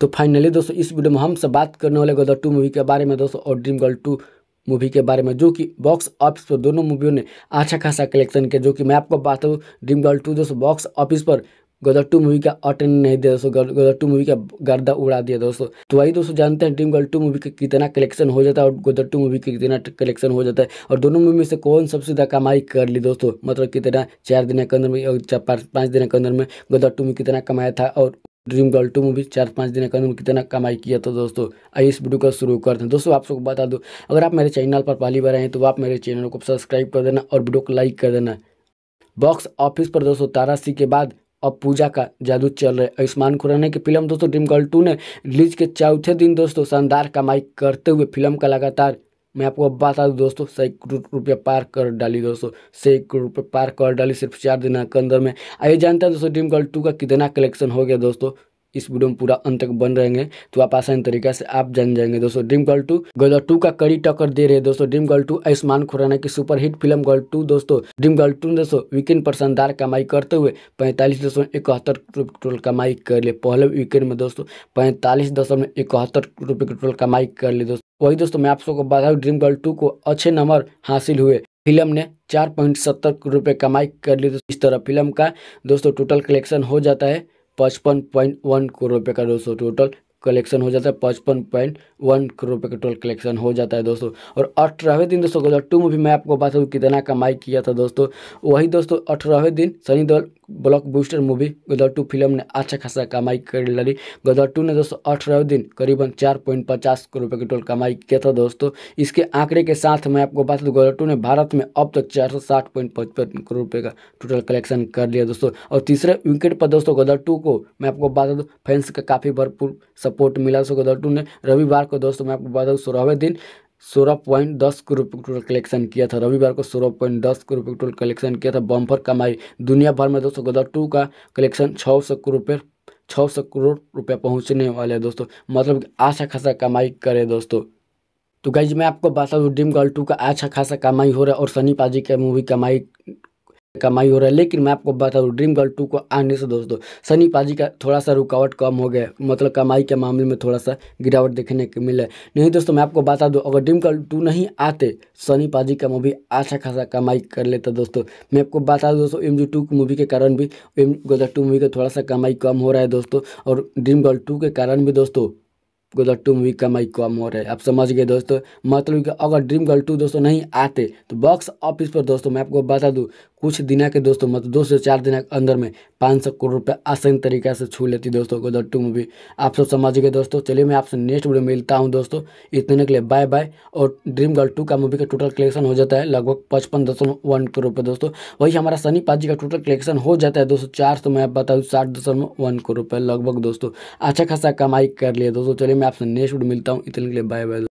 तो फाइनली दोस्तों इस वीडियो में हम सब बात करने वाले गदर टू मूवी के बारे में दोस्तों और ड्रीम गर्ल टू मूवी के बारे में जो कि बॉक्स ऑफिस पर दोनों मूवियों ने अच्छा खासा कलेक्शन किया जो कि मैं आपको बात हूँ ड्रीम गर्ल टू दोस्तों बॉक्स ऑफिस पर गदर टू मूवी का अटेंड नहीं दिया दोस्तों गदर टू मूवी का गर्दा उड़ा दिया दोस्तों तो वही दोस्तों जानते हैं ड्रीम गर्ल टू मूवी का कितना कलेक्शन हो जाता है और गदर टू मूवी का कितना कलेक्शन हो जाता है और दोनों मूवी से कौन सबसे ज़्यादा कमाई कर ली दोस्तों मतलब कितना चार दिन के अंदर में पाँच दिन के अंदर में गदर टू मूवी कितना कमाया था और ड्रीम गर्ल टू मूवी चार पाँच दिन का कितना कमाई किया था दोस्तों आइए इस वीडियो का शुरू करते हैं दोस्तों आप सबको बता दो अगर आप मेरे चैनल पर पहली बार आए हैं तो आप मेरे चैनल को सब्सक्राइब कर देना और वीडियो को लाइक कर देना बॉक्स ऑफिस पर दोस्तों तारासी के बाद अब पूजा का जादू चल रहा है आयुष्मान खुराना की फिल्म दोस्तों ड्रीम गर्ल टू ने रिलीज के चौथे दिन दोस्तों शानदार कमाई करते हुए फिल्म का लगातार मैं आपको अब बता दूँ दोस्तों सैकड़ों रुपये पार कर डाली दोस्तों सैकड़ों रुपये पार कर डाली सिर्फ चार दिन के अंदर में आइए जानते हैं दोस्तों ड्रीम गर्ल टू का कितना कलेक्शन हो गया दोस्तों इस वीडियो में पूरा अंत तक बन रहेंगे तो आप आसान तरीके से आप जान जाएंगे दोस्तों Dream Girl two girl two का कड़ी टक्कर दे रहे हैं दोस्तों Dream Girl two Ayushmann Khurana की सुपरहिट फिल्म गर्ल टू दोस्तों ड्रीम गर्ल टू दोस्तों वीकेंड पर शानदार कमाई करते हुए पैंतालीस दशमलव इकहत्तर रुपये करोड़ कमाई कर ले पहले वीकेंड में दोस्तों पैंतालीस दशमलव इकहत्तर रुपये की करोड़ कमाई कर ली दोस्तों वही दोस्तों मैं आप सबको बताऊँ ड्रीम गर्ल टू को अच्छे नंबर हासिल हुए फिल्म ने चार पॉइंट सत्तर रुपये कमाई कर ली दोस्तों इस तरह फिल्म का दोस्तों टोटल कलेक्शन हो जाता है पचपन पॉइंट वन करोड़ रुपये का दोस्तों टोटल कलेक्शन हो जाता है पचपन पॉइंट वन करोड़ रुपये का टोल कलेक्शन हो जाता है दोस्तों और अठारहवें दिन दोस्तों गोदर टू मूवी मैं आपको बात दूँ कितना कमाई किया था दोस्तों वही दोस्तों अठारहवें दिन Sunny Deol blockbuster movie Gadar two फिल्म ने अच्छा खासा कमाई कर ली गोदर टू ने दोस्तों अठारहवें दिन करीबन चार पॉइंट पचास करोड़ रुपये का टोल कमाई किया था दोस्तों इसके आंकड़े के साथ मैं आपको बता दूँ गोदर टू ने भारत में अब तक चार सौ साठ पॉइंट पचपन करोड़ रुपये का टोटल कलेक्शन कर लिया दोस्तों और तीसरे विकेट पर दोस्तों गोदर टू को मैं आपको बता दूँ फैंस का काफ़ी भरपूर सपोर्ट मिला सो गदर टू ने रविवार को दोस्तों मैं आपको बता दूँ सोलहवें दिन सोलह पॉइंट दस रुपये पे टोटल कलेक्शन किया था रविवार को सोलह पॉइंट दस रुपये पे टोटल कलेक्शन किया था बम्फर कमाई दुनिया भर में दोस्तों गदर टू का कलेक्शन छः सौ रुपये छः सौ करोड़ रुपये पहुँचने वाले हैं दोस्तों मतलब आशा खासा कमाई करे दोस्तों तो गाइज मैं आपको बता दूँ ड्रीम गर्ल टू का अच्छा खासा कमाई हो रहा है और सनी पाजी का मूवी कमाई कमाई हो रहा है लेकिन मैं आपको बता दूँ ड्रीम गर्ल टू को आने से दोस्तों सनी पाजी का थोड़ा सा रुकावट कम हो गया मतलब कमाई के मामले में थोड़ा सा गिरावट देखने को मिला नहीं दोस्तों मैं आपको बता दूँ अगर ड्रीम गर्ल टू नहीं आते सनी पाजी का मूवी अच्छा खासा कमाई कर लेता दोस्तों मैं आपको बता दूँ दोस्तों एम जी टू मूवी के कारण भी एम गोदा टू मूवी का थोड़ा सा कमाई कम हो रहा है दोस्तों और ड्रीम गर्ल टू के कारण भी दोस्तों गोदा टू मूवी कमाई कम हो रहा है आप समझ गए दोस्तों मतलब कि अगर ड्रीम गर्ल टू दोस्तों नहीं आते तो बॉक्स ऑफिस पर दोस्तों मैं आपको बता दूँ कुछ दिन के दोस्तों मतलब दो से चार दिन के अंदर में पाँच सौ करोड़ रुपये आसान तरीके से छू लेती दोस्तों को दट्टू मूवी आप सब समझ गए दोस्तों चलिए मैं आपसे नेक्स्ट वीडियो मिलता हूँ दोस्तों इतने के लिए बाय बाय और ड्रीम गर्ल टू का मूवी का टोटल कलेक्शन हो जाता है लगभग पचपन दशमलव वन करोड़ रुपये दोस्तों वही हमारा सनी पाजी का टोटल कलेक्शन हो जाता है दोस्तों चार सौ मैं आप बता दूँ साठ दशमलव वन करोड़ रुपये लगभग दोस्तों अच्छा खासा कमाई कर लिया दोस्तों चलिए मैं आपसे नेक्स्ट वीडियो मिलता हूँ इतने के लिए बाय बाय